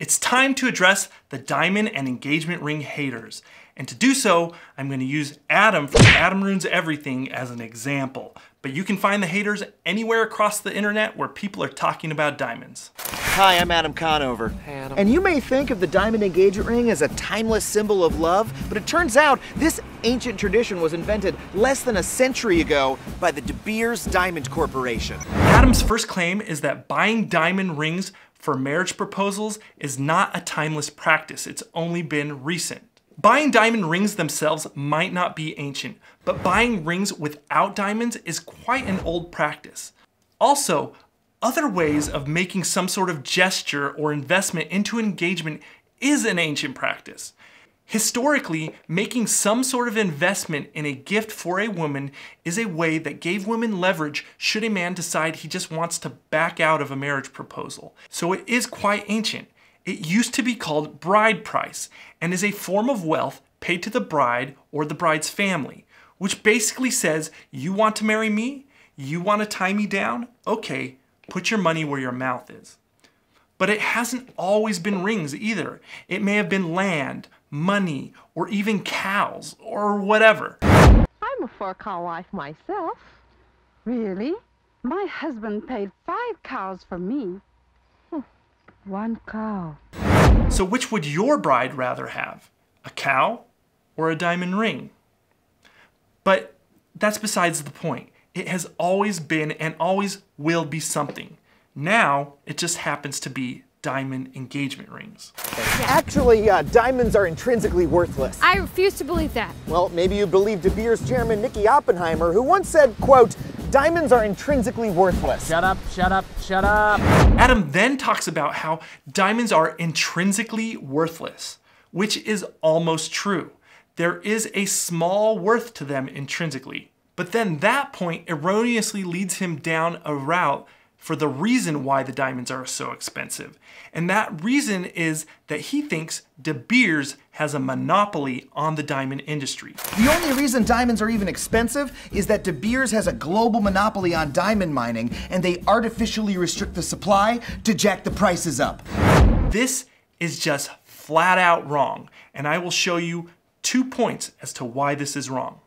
It's time to address the diamond and engagement ring haters. And to do so, I'm gonna use Adam from Adam Ruins Everything as an example. But you can find the haters anywhere across the internet where people are talking about diamonds. Hi, I'm Adam Conover. Adam. And you may think of the diamond engagement ring as a timeless symbol of love, but it turns out this ancient tradition was invented less than a century ago by the De Beers Diamond Corporation. Adam's first claim is that buying diamond rings for marriage proposals is not a timeless practice. It's only been recent. Buying diamond rings themselves might not be ancient, but buying rings without diamonds is quite an old practice. Also, other ways of making some sort of gesture or investment into engagement is an ancient practice. Historically, making some sort of investment in a gift for a woman is a way that gave women leverage should a man decide he just wants to back out of a marriage proposal. So it is quite ancient. It used to be called bride price and is a form of wealth paid to the bride or the bride's family, which basically says, you want to marry me? You want to tie me down? Okay, put your money where your mouth is. But it hasn't always been rings either. It may have been land, money, or even cows, or whatever. I'm a four cow wife myself. Really? My husband paid five cows for me. Hmm, one cow. So, which would your bride rather have? A cow or a diamond ring? But that's besides the point. It has always been and always will be something. Now, it just happens to be diamond engagement rings. Actually, uh, diamonds are intrinsically worthless. I refuse to believe that. Well, maybe you believe De Beers chairman Nicky Oppenheimer, who once said, quote, diamonds are intrinsically worthless. Shut up, shut up, shut up. Adam then talks about how diamonds are intrinsically worthless, which is almost true. There is a small worth to them intrinsically. But then that point erroneously leads him down a route for the reason why the diamonds are so expensive. And that reason is that he thinks De Beers has a monopoly on the diamond industry. The only reason diamonds are even expensive is that De Beers has a global monopoly on diamond mining and they artificially restrict the supply to jack the prices up. This is just flat out wrong. And I will show you two points as to why this is wrong.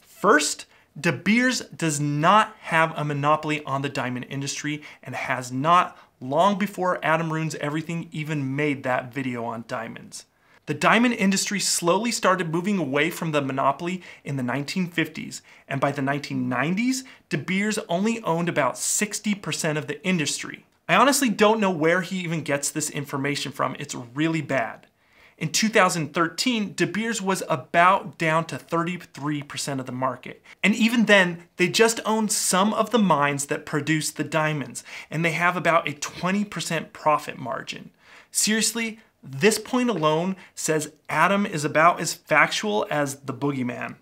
First, De Beers does not have a monopoly on the diamond industry and has not long before Adam Ruins Everything even made that video on diamonds. The diamond industry slowly started moving away from the monopoly in the 1950s, and by the 1990s, De Beers only owned about 60% of the industry. I honestly don't know where he even gets this information from, it's really bad. In 2013, De Beers was about down to 33% of the market. And even then, they just own some of the mines that produce the diamonds, and they have about a 20% profit margin. Seriously, this point alone says Adam is about as factual as the boogeyman.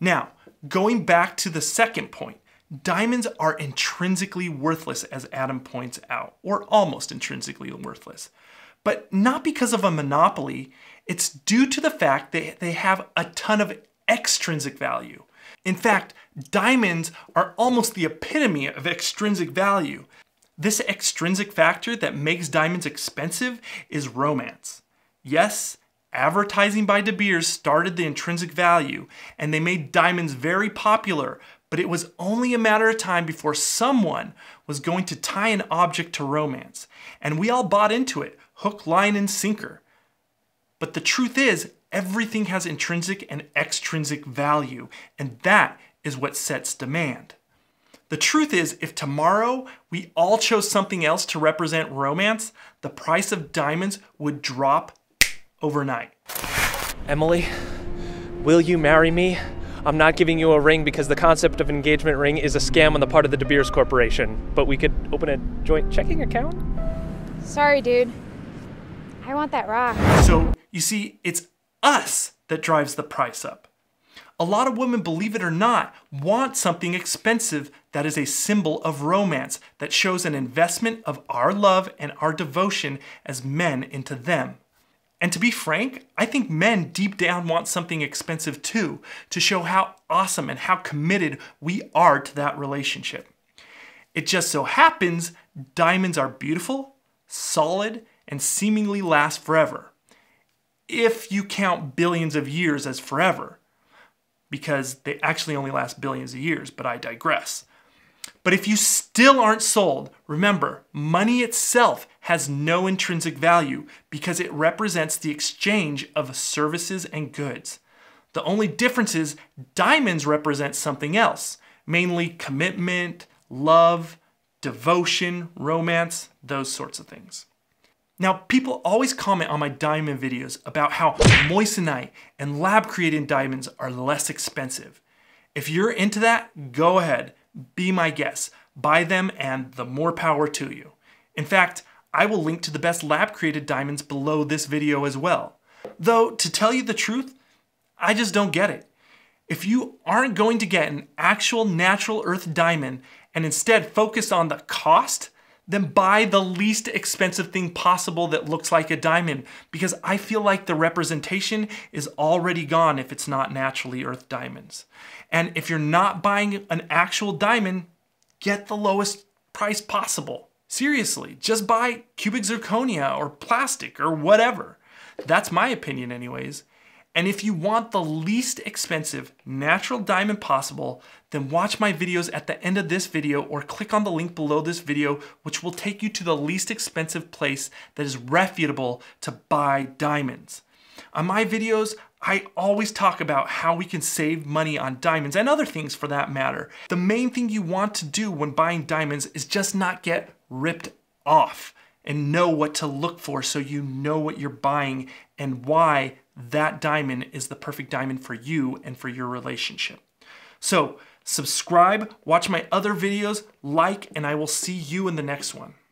Now, going back to the second point, diamonds are intrinsically worthless, as Adam points out, or almost intrinsically worthless but not because of a monopoly. It's due to the fact that they have a ton of extrinsic value. In fact, diamonds are almost the epitome of extrinsic value. This extrinsic factor that makes diamonds expensive is romance. Yes, advertising by De Beers started the intrinsic value, and they made diamonds very popular, but it was only a matter of time before someone was going to tie an object to romance. And we all bought into it hook, line, and sinker. But the truth is, everything has intrinsic and extrinsic value, and that is what sets demand. The truth is, if tomorrow we all chose something else to represent romance, the price of diamonds would drop overnight. Emily, will you marry me? I'm not giving you a ring because the concept of engagement ring is a scam on the part of the De Beers Corporation, but we could open a joint checking account? Sorry, dude. I want that rock. So you see, it's us that drives the price up. A lot of women, believe it or not, want something expensive that is a symbol of romance, that shows an investment of our love and our devotion as men into them. And to be frank, I think men deep down want something expensive too, to show how awesome and how committed we are to that relationship. It just so happens diamonds are beautiful, solid, and seemingly last forever. If you count billions of years as forever, because they actually only last billions of years, but I digress. But if you still aren't sold, remember, money itself has no intrinsic value because it represents the exchange of services and goods. The only difference is diamonds represent something else, mainly commitment, love, devotion, romance, those sorts of things. Now, people always comment on my diamond videos about how moissanite and lab-created diamonds are less expensive. If you're into that, go ahead, be my guest. Buy them and the more power to you. In fact, I will link to the best lab-created diamonds below this video as well. Though, to tell you the truth, I just don't get it. If you aren't going to get an actual natural earth diamond and instead focus on the cost, then buy the least expensive thing possible that looks like a diamond because I feel like the representation is already gone if it's not naturally earth diamonds. And if you're not buying an actual diamond, get the lowest price possible. Seriously, just buy cubic zirconia or plastic or whatever. That's my opinion anyways. And if you want the least expensive natural diamond possible, then watch my videos at the end of this video or click on the link below this video, which will take you to the least expensive place that is reputable to buy diamonds. On my videos, I always talk about how we can save money on diamonds and other things for that matter. The main thing you want to do when buying diamonds is just not get ripped off and know what to look for so you know what you're buying and why that diamond is the perfect diamond for you and for your relationship. So subscribe, watch my other videos, like, and I will see you in the next one.